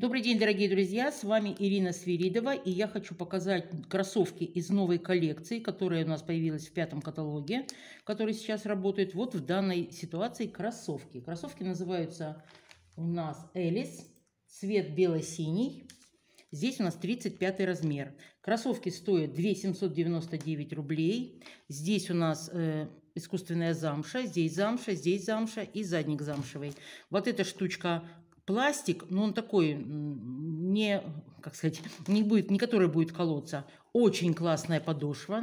Добрый день, дорогие друзья! С вами Ирина Свиридова, и я хочу показать кроссовки из новой коллекции, которая у нас появилась в пятом каталоге, который сейчас работает. Вот в данной ситуации кроссовки. Кроссовки называются у нас Элис, цвет бело-синий. Здесь у нас 35 размер. Кроссовки стоят 2 799 рублей. Здесь у нас э, искусственная замша, здесь замша, здесь замша и задник замшевый. Вот эта штучка пластик, но он такой не, как сказать, не будет, не который будет колоться. Очень классная подошва.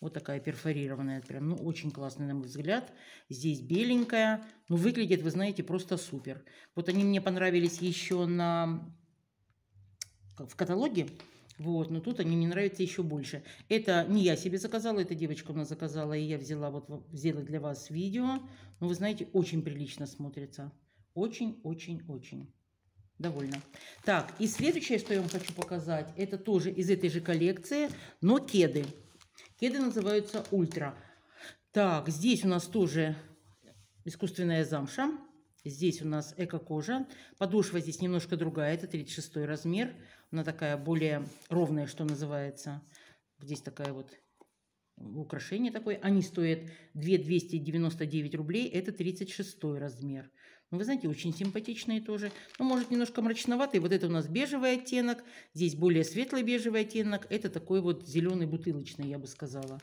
Вот такая перфорированная, прям, ну, очень классная, на мой взгляд. Здесь беленькая, но ну, выглядит, вы знаете, просто супер. Вот они мне понравились еще на... в каталоге. Вот, но тут они мне нравятся еще больше. Это не я себе заказала, это девочка у нас заказала, и я взяла, вот, сделать для вас видео. Но ну, вы знаете, очень прилично смотрится. Очень-очень-очень довольно. Так, и следующее, что я вам хочу показать, это тоже из этой же коллекции, но кеды. Кеды называются ультра. Так, здесь у нас тоже искусственная замша. Здесь у нас эко-кожа. Подошва здесь немножко другая, это 36 размер. Она такая более ровная, что называется. Здесь такая вот украшение такое. Они стоят 2299 рублей, это 36 размер. Вы знаете, очень симпатичные тоже. Ну, может, немножко мрачноватый. Вот это у нас бежевый оттенок. Здесь более светлый бежевый оттенок. Это такой вот зеленый бутылочный, я бы сказала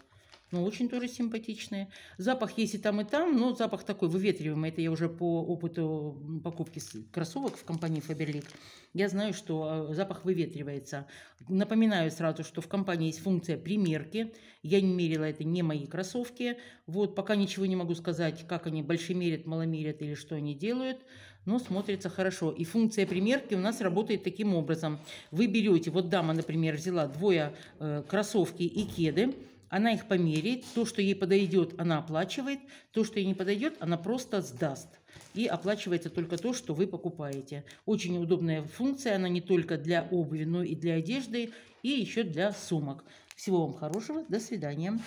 но ну, очень тоже симпатичные. Запах есть и там, и там, но запах такой выветриваемый. Это я уже по опыту покупки кроссовок в компании Faberlic. Я знаю, что а, запах выветривается. Напоминаю сразу, что в компании есть функция примерки. Я не мерила, это не мои кроссовки. Вот пока ничего не могу сказать, как они большемерят, маломерят или что они делают но смотрится хорошо. И функция примерки у нас работает таким образом. Вы берете, вот дама, например, взяла двое э, кроссовки и кеды, она их померяет, то, что ей подойдет, она оплачивает, то, что ей не подойдет, она просто сдаст. И оплачивается только то, что вы покупаете. Очень удобная функция, она не только для обуви, но и для одежды, и еще для сумок. Всего вам хорошего, до свидания.